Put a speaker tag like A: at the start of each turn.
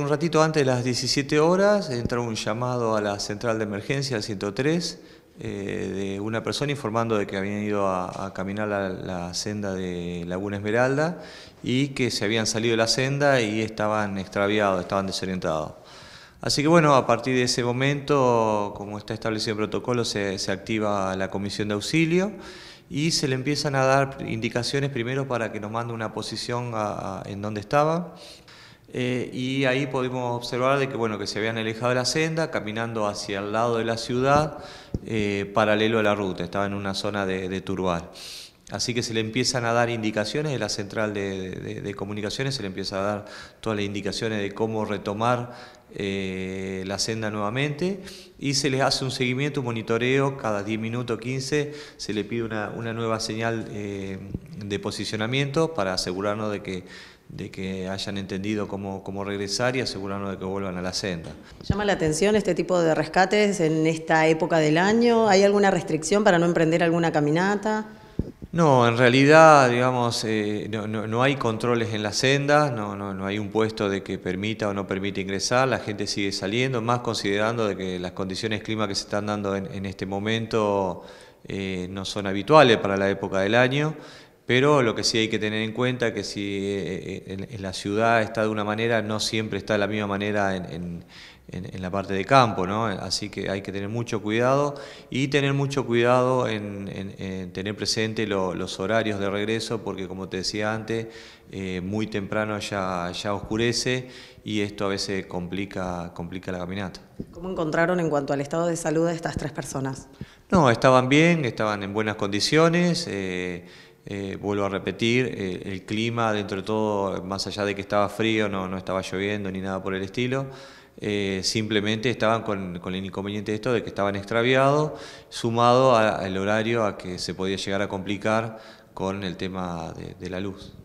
A: Un ratito antes de las 17 horas entra un llamado a la central de emergencia, al 103, eh, de una persona informando de que habían ido a, caminar la, senda de Laguna Esmeralda y que se habían salido de la senda y estaban extraviados, estaban desorientados. Así que bueno, a partir de ese momento, como está establecido el protocolo, se, activa la comisión de auxilio y se le empiezan a dar indicaciones primero para que nos mande una posición en donde estaba, eh, y ahí pudimos observar de que, se habían alejado de la senda, caminando hacia el lado de la ciudad, eh, paralelo a la ruta, estaba en una zona de, de turbar. Así que se le empiezan a dar indicaciones, de la central de, comunicaciones se le empieza a dar todas las indicaciones de cómo retomar eh, la senda nuevamente y se les hace un seguimiento, un monitoreo, cada 10 minutos, 15, se le pide una, nueva señal eh, de posicionamiento para asegurarnos de que hayan entendido cómo, regresar y asegurarnos de que vuelvan a la senda.
B: ¿Llama la atención este tipo de rescates en esta época del año? ¿Hay alguna restricción para no emprender alguna caminata?
A: No, en realidad, digamos, eh, no, hay controles en las sendas, no, hay un puesto de que permita o no permite ingresar, la gente sigue saliendo, más considerando de que las condiciones clima que se están dando en, este momento eh, no son habituales para la época del año. Pero lo que sí hay que tener en cuenta es que si eh, eh, la ciudad está de una manera, no siempre está de la misma manera en, la parte de campo, ¿no? Así que hay que tener mucho cuidado y tener mucho cuidado en, tener presente los horarios de regreso, porque como te decía antes, eh, muy temprano ya, oscurece y esto a veces complica, la caminata.
B: ¿Cómo encontraron en cuanto al estado de salud de estas tres personas?
A: No, estaban bien, estaban en buenas condiciones. Eh, vuelvo a repetir, eh, el clima, dentro de todo, más allá de que estaba frío, no, estaba lloviendo ni nada por el estilo, eh, simplemente estaban con, con, el inconveniente de esto, de que estaban extraviados, sumado al horario a que se podía llegar a complicar con el tema de la luz.